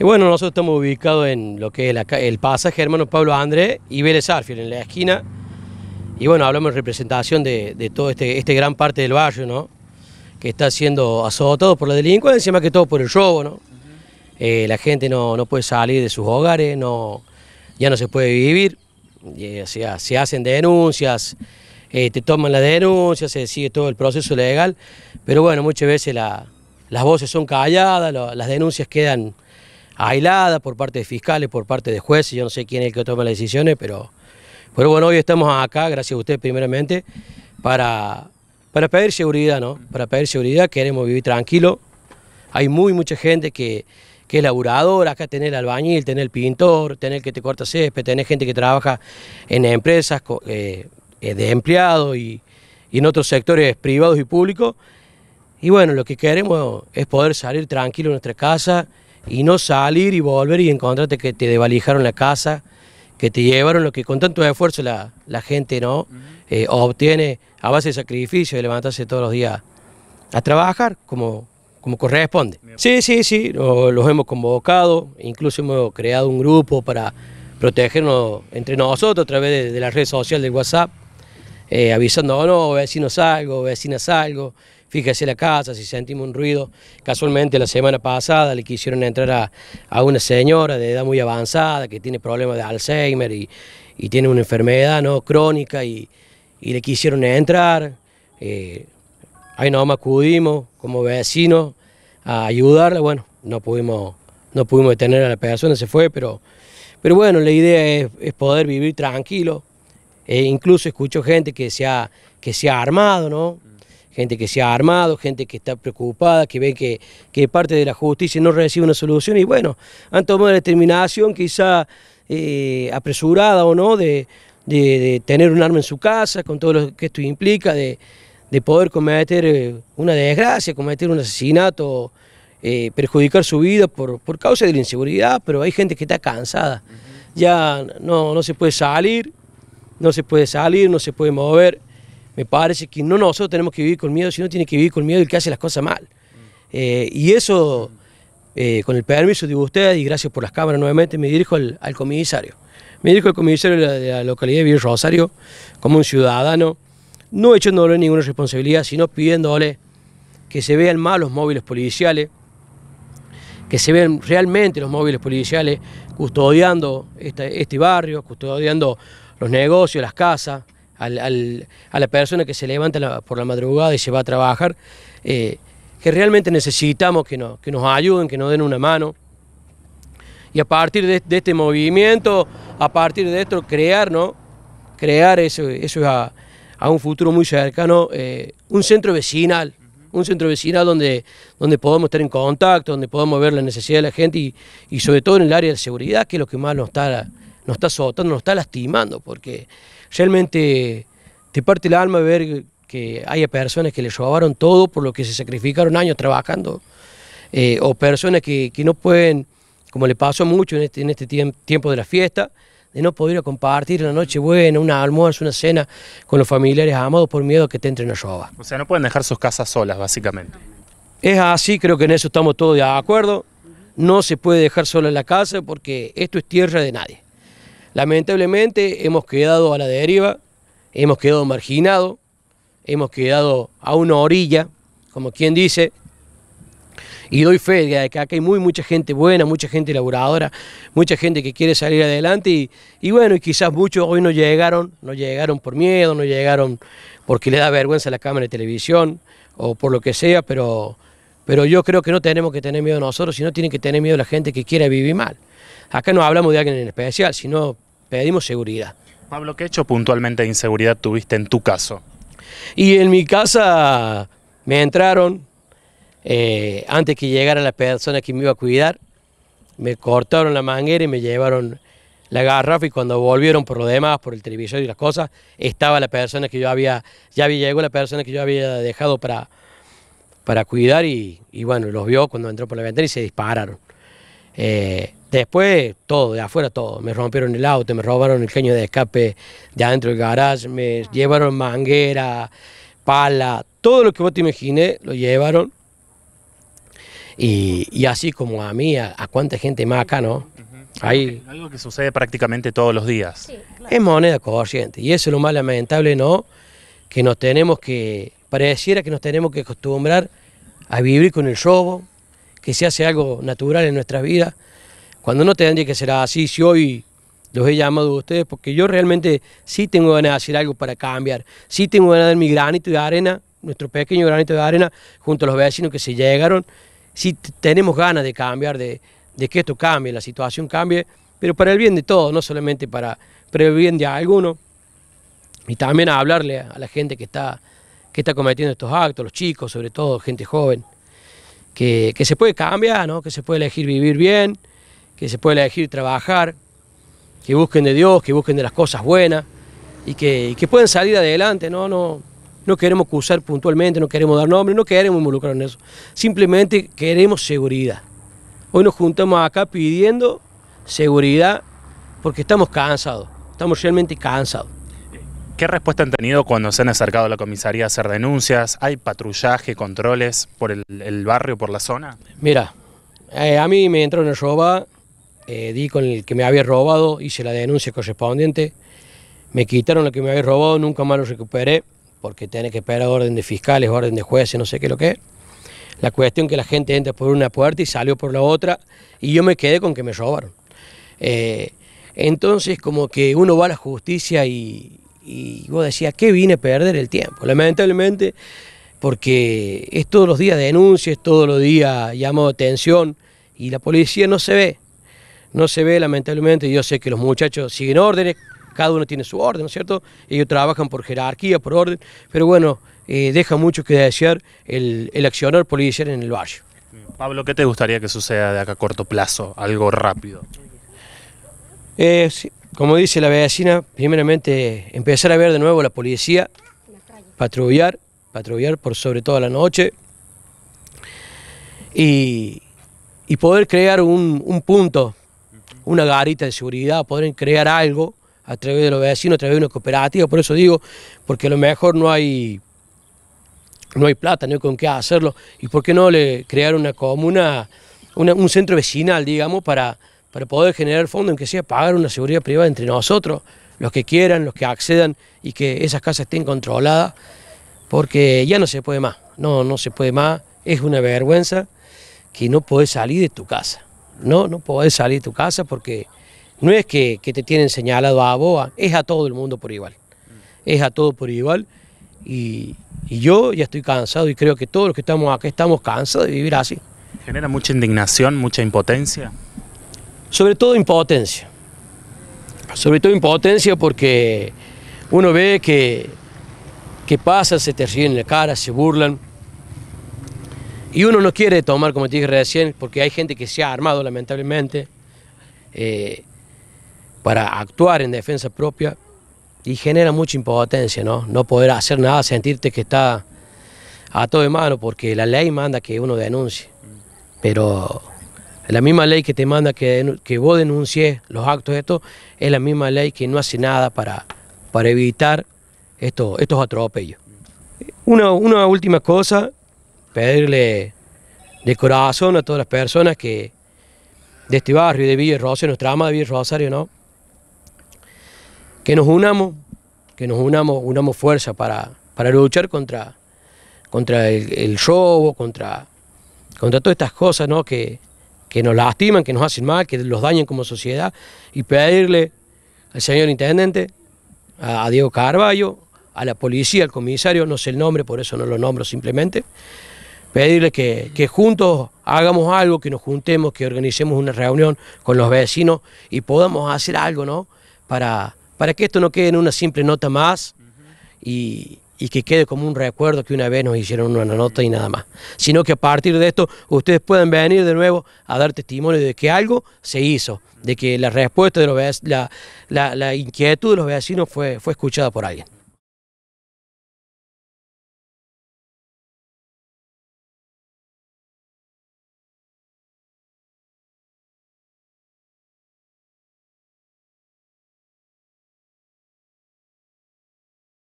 Y bueno, nosotros estamos ubicados en lo que es el pasaje Hermano Pablo Andrés y Vélez Arfiel, en la esquina. Y bueno, hablamos en representación de, toda todo este, este, gran parte del barrio, ¿no? Que está siendo azotado por la delincuencia, más que todo por el robo, ¿no? Eh, la gente no, no, puede salir de sus hogares, no, ya no se puede vivir. se hacen denuncias, eh, te toman las denuncias, se sigue todo el proceso legal. Pero bueno, muchas veces las voces son calladas, las denuncias quedan aislada por parte de fiscales, por parte de jueces, yo no sé quién es el que toma las decisiones, pero, pero bueno, hoy estamos acá, gracias a ustedes primeramente, para, para pedir seguridad, ¿no? Para pedir seguridad, queremos vivir tranquilo, hay muy mucha gente que, que es laburadora, acá tenés albañil, tenés el pintor, tenés el que te corta césped, tenés gente que trabaja en empresas eh, eh, de empleados y, en otros sectores privados y públicos, y bueno, lo que queremos es poder salir tranquilo de nuestra casa, y no salir y volver y encontrarte que te devalijaron la casa, que te llevaron lo que con tanto esfuerzo la, gente no eh, obtiene a base de sacrificio de levantarse todos los días a trabajar como, como corresponde. Sí, sí, sí, los hemos convocado, incluso hemos creado un grupo para protegernos entre nosotros a través de, la red social del WhatsApp, eh, avisando, oh, no, vecinos algo, vecinas algo, fíjese la casa, si sentimos un ruido. Casualmente la semana pasada le quisieron entrar a, una señora de edad muy avanzada que tiene problemas de Alzheimer y, tiene una enfermedad ¿no? crónica y, le quisieron entrar. Eh, ahí nomás acudimos como vecinos a ayudarla. Bueno, no pudimos, no pudimos detener a la persona, se fue, pero, pero bueno, la idea es, poder vivir tranquilo. E incluso escucho gente que se ha, que se ha armado, ¿no? gente que se ha armado, gente que está preocupada, que ve que, parte de la justicia no recibe una solución y bueno, han tomado la determinación quizá eh, apresurada o no de, tener un arma en su casa, con todo lo que esto implica, de, poder cometer eh, una desgracia, cometer un asesinato, eh, perjudicar su vida por, por causa de la inseguridad, pero hay gente que está cansada, ya no, no se puede salir, no se puede salir, no se puede mover. Me parece que no nosotros tenemos que vivir con miedo, sino tiene que vivir con miedo el que hace las cosas mal. Eh, y eso, eh, con el permiso de ustedes, y gracias por las cámaras nuevamente, me dirijo al, comisario. Me dirijo al comisario de la, localidad de Villa Rosario, como un ciudadano, no echándole ninguna responsabilidad, sino pidiéndole que se vean mal los móviles policiales, que se vean realmente los móviles policiales custodiando este barrio, custodiando los negocios, las casas a la persona que se levanta por la madrugada y se va a trabajar, eh, que realmente necesitamos que, que nos ayuden, que nos den una mano. Y a partir de, este movimiento, a partir de esto, crear, ¿no? Crear eso, eso es a, a un futuro muy cercano, eh, un centro vecinal, un centro vecinal donde, donde podamos estar en contacto, donde podamos ver la necesidad de la gente y, sobre todo en el área de seguridad, que es lo que más nos está, nos está azotando, nos está lastimando, porque realmente te parte el alma ver que haya personas que le robaron todo por lo que se sacrificaron años trabajando, eh, o personas que, no pueden, como le pasó mucho en este, este tiempo de la fiesta, de no poder compartir una noche buena, una almuerzo, una cena con los familiares amados por miedo a que te entren a robar. O sea, no pueden dejar sus casas solas, básicamente. Es así, creo que en eso estamos todos de acuerdo. No se puede dejar sola la casa porque esto es tierra de nadie. Lamentablemente hemos quedado a la deriva, hemos quedado marginados, hemos quedado a una orilla, como quien dice, y doy fe de que acá hay muy mucha gente buena, mucha gente laboradora, mucha gente que quiere salir adelante y, bueno, y quizás muchos hoy no llegaron, no llegaron por miedo, no llegaron porque le da vergüenza la cámara de televisión o por lo que sea, pero, pero yo creo que no tenemos que tener miedo nosotros, sino tienen que tener miedo la gente que quiere vivir mal. Acá no hablamos de alguien en especial, sino pedimos seguridad. Pablo, ¿qué hecho puntualmente de inseguridad tuviste en tu caso? Y en mi casa me entraron eh, antes que llegara la persona que me iba a cuidar, me cortaron la manguera y me llevaron la garrafa y cuando volvieron por lo demás, por el televisor y las cosas, estaba la persona que yo había, ya había llegado la persona que yo había dejado para, para cuidar y bueno, los vio cuando entró por la ventana y se dispararon. Eh, después, todo, de afuera todo. Me rompieron el auto, me robaron el caño de escape de adentro del garage, me llevaron manguera, pala, todo lo que vos te imaginé lo llevaron. Y, así como a mí, a, cuánta gente más acá, ¿no? Ahí, algo que sucede prácticamente todos los días. Es moneda corriente. Y eso es lo más lamentable, ¿no? Que nos tenemos que, pareciera que nos tenemos que acostumbrar a vivir con el robo, que se hace algo natural en nuestra vida, cuando no tendría que ser así, si hoy los he llamado a ustedes, porque yo realmente sí tengo ganas de hacer algo para cambiar, sí tengo ganas de mi granito de arena, nuestro pequeño granito de arena, junto a los vecinos que se llegaron, sí tenemos ganas de cambiar, de, que esto cambie, la situación cambie, pero para el bien de todos, no solamente para, el bien de alguno, y también a hablarle a la gente que está, que está cometiendo estos actos, los chicos sobre todo, gente joven que, se puede cambiar, ¿no? que se puede elegir vivir bien, que se puede elegir trabajar, que busquen de Dios, que busquen de las cosas buenas y que, puedan que salir adelante, ¿no? No, no queremos acusar puntualmente, no queremos dar nombre, no queremos involucrarnos. en eso. Simplemente queremos seguridad. Hoy nos juntamos acá pidiendo seguridad porque estamos cansados, estamos realmente cansados. ¿Qué respuesta han tenido cuando se han acercado a la comisaría a hacer denuncias? ¿Hay patrullaje, controles por el, barrio, por la zona? Mira, eh, a mí me entraron una roba, eh, di con el que me había robado, hice la denuncia correspondiente, me quitaron lo que me había robado, nunca más lo recuperé, porque tiene que esperar orden de fiscales, orden de jueces, no sé qué lo que es. La cuestión que la gente entra por una puerta y salió por la otra, y yo me quedé con que me robaron. Eh, entonces como que uno va a la justicia y, y vos decías, ¿qué vine a perder el tiempo? Lamentablemente, porque es todos los días denuncias, todos los días llamado de atención y la policía no se ve. No se ve, lamentablemente. Yo sé que los muchachos siguen órdenes, cada uno tiene su orden, ¿no es cierto? Ellos trabajan por jerarquía, por orden, pero bueno, eh, deja mucho que desear el, el accionar policial en el barrio. Pablo, ¿qué te gustaría que suceda de acá a corto plazo? Algo rápido. Eh, sí, como dice la vecina, primeramente empezar a ver de nuevo la policía, patrullar, patrullar por sobre toda la noche y, poder crear un, punto, una garita de seguridad, poder crear algo a través de los vecinos, a través de una cooperativa, por eso digo, porque a lo mejor no hay, no hay plata, no hay con qué hacerlo, y por qué no le crear una comuna, un centro vecinal, digamos, para para poder generar fondos, que sea pagar una seguridad privada entre nosotros, los que quieran, los que accedan y que esas casas estén controladas, porque ya no se puede más, no, no se puede más, es una vergüenza que no podés salir de tu casa, no, no podés salir de tu casa porque no es que, te tienen señalado a BOA, es a todo el mundo por igual, es a todo por igual y, y yo ya estoy cansado y creo que todos los que estamos acá estamos cansados de vivir así. ¿Genera mucha indignación, mucha impotencia? sobre todo impotencia. Sobre todo impotencia porque uno ve que, que pasa, se te ríen en la cara, se burlan. Y uno no quiere tomar, como te dije recién, porque hay gente que se ha armado lamentablemente eh, para actuar en defensa propia y genera mucha impotencia, ¿no? No poder hacer nada, sentirte que está a todo de mano porque la ley manda que uno denuncie. Pero la misma ley que te manda que, vos denuncies los actos de esto es la misma ley que no hace nada para, para evitar esto, estos atropellos. Una, una, última cosa, pedirle de corazón a todas las personas que de este barrio de Villa Rosario, nuestra ama de Villa Rosario, ¿no? que nos unamos, que nos unamos, unamos fuerza para, para luchar contra, contra el, el robo, contra, contra todas estas cosas ¿no? que, que nos lastiman, que nos hacen mal, que los dañen como sociedad, y pedirle al señor intendente, a, Diego Carballo, a la policía, al comisario, no sé el nombre, por eso no lo nombro simplemente, pedirle que, que juntos hagamos algo, que nos juntemos, que organicemos una reunión con los vecinos y podamos hacer algo, ¿no? Para, para que esto no quede en una simple nota más y, y que quede como un recuerdo que una vez nos hicieron una nota y nada más, sino que a partir de esto ustedes puedan venir de nuevo a dar testimonio de que algo se hizo, de que la respuesta de los la, la, la inquietud de los vecinos fue, fue escuchada por alguien.